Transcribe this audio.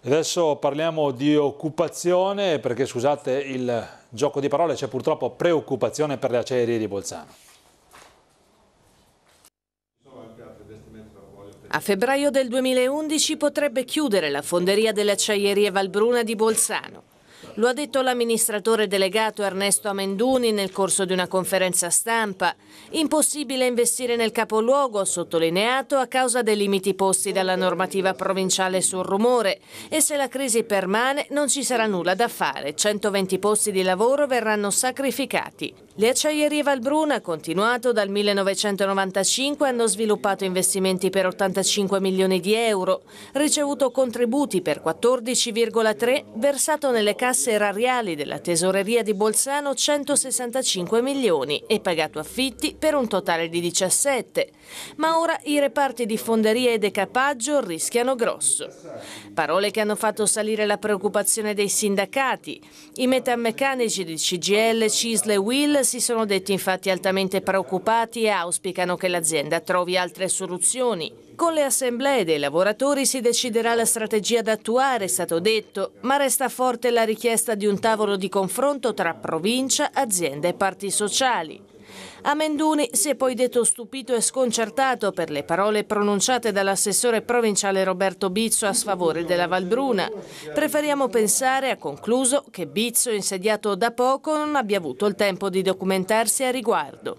Adesso parliamo di occupazione perché scusate il gioco di parole, c'è purtroppo preoccupazione per le acciaierie di Bolzano. A febbraio del 2011 potrebbe chiudere la fonderia delle acciaierie Valbruna di Bolzano. Lo ha detto l'amministratore delegato Ernesto Amenduni nel corso di una conferenza stampa. Impossibile investire nel capoluogo, sottolineato, a causa dei limiti posti dalla normativa provinciale sul rumore. E se la crisi permane non ci sarà nulla da fare. 120 posti di lavoro verranno sacrificati. Le acciaierie Valbruna, continuato dal 1995, hanno sviluppato investimenti per 85 milioni di euro, ricevuto contributi per 14,3 versato nelle case casse erariali della tesoreria di Bolzano 165 milioni e pagato affitti per un totale di 17. Ma ora i reparti di fonderia e decapaggio rischiano grosso. Parole che hanno fatto salire la preoccupazione dei sindacati. I metameccanici di CGL, Cisle e Will si sono detti infatti altamente preoccupati e auspicano che l'azienda trovi altre soluzioni. Con le assemblee dei lavoratori si deciderà la strategia da attuare, è stato detto, ma resta forte la richiesta richiesta di un tavolo di confronto tra provincia, aziende e parti sociali. Amenduni si è poi detto stupito e sconcertato per le parole pronunciate dall'assessore provinciale Roberto Bizzo a sfavore della Valbruna. Preferiamo pensare, ha concluso, che Bizzo, insediato da poco, non abbia avuto il tempo di documentarsi a riguardo.